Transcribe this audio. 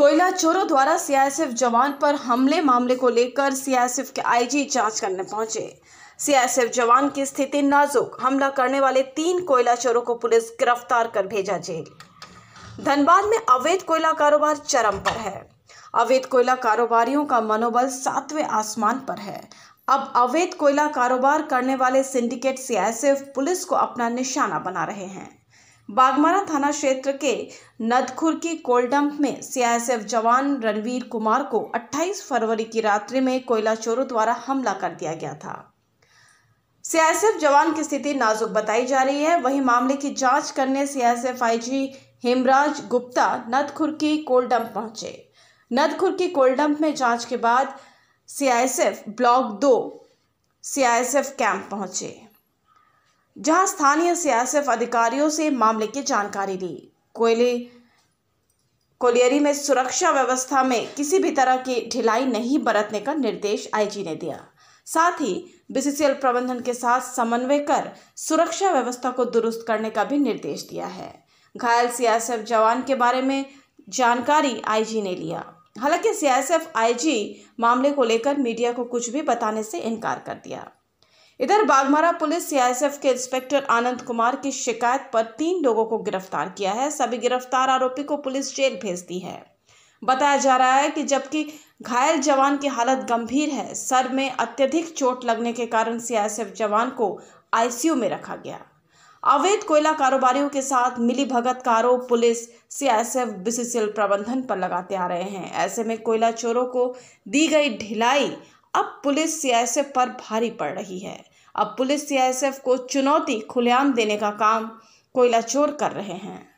कोयला चोरों द्वारा सीआईएसएफ जवान पर हमले मामले को लेकर सीआईएसएफ के आईजी जांच करने पहुंचे सीआईएसएफ जवान की स्थिति नाजुक हमला करने वाले तीन कोयला चोरों को पुलिस गिरफ्तार कर भेजा जेल धनबाद में अवैध कोयला कारोबार चरम पर है अवैध कोयला कारोबारियों का मनोबल सातवें आसमान पर है अब अवैध कोयला कारोबार करने वाले सिंडिकेट सीआईएसएफ पुलिस को अपना निशाना बना रहे हैं बागमारा थाना क्षेत्र के नदखुर के कोलडम्प में सीआईएसएफ जवान रणवीर कुमार को 28 फरवरी की रात्रि में कोयला चोरों द्वारा हमला कर दिया गया था सीआईएसएफ जवान की स्थिति नाजुक बताई जा रही है वहीं मामले की जांच करने सीआईएसएफ आईजी हेमराज गुप्ता नदखुर के कोलडम्प पहुंचे नदखुर के कोलडम्प में जांच के बाद सीआईएसएफ ब्लॉक दो सीआईएसएफ कैंप पहुंचे जहां स्थानीय सीआरएसएफ अधिकारियों से मामले की जानकारी ली कोयले कोलियरी में सुरक्षा व्यवस्था में किसी भी तरह की ढिलाई नहीं बरतने का निर्देश आईजी ने दिया साथ ही बीसीसीएल प्रबंधन के साथ समन्वय कर सुरक्षा व्यवस्था को दुरुस्त करने का भी निर्देश दिया है घायल सीआरएसएफ जवान के बारे में जानकारी आईजी ने लिया हालांकि सीआरएसएफ आईजी मामले को लेकर मीडिया को कुछ भी बताने से इनकार कर दिया इधर बागमारा पुलिस सीआईएसएफ के इंस्पेक्टर आनंद कुमार की शिकायत पर तीन लोगों को गिरफ्तार किया है सभी गिरफ्तार आरोपी को पुलिस जेल भेज दी है बताया जा रहा है कि जबकि घायल जवान की हालत गंभीर है सर में अत्यधिक चोट लगने के कारण सीआईएसएफ जवान को आईसीयू में रखा गया अवैध कोयला कारोबारियों के साथ मिली भगत का आरोप पुलिस सीआईएसएफ बीसीसीएल प्रबंधन पर लगाते आ रहे हैं ऐसे में कोयला चोरों को दी गई ढिलाई अब पुलिस सीआईएसएफ पर भारी पड़ रही है अब पुलिस सीआईएसएफ को चुनौती खुलेआम देने का काम कोयला चोर कर रहे हैं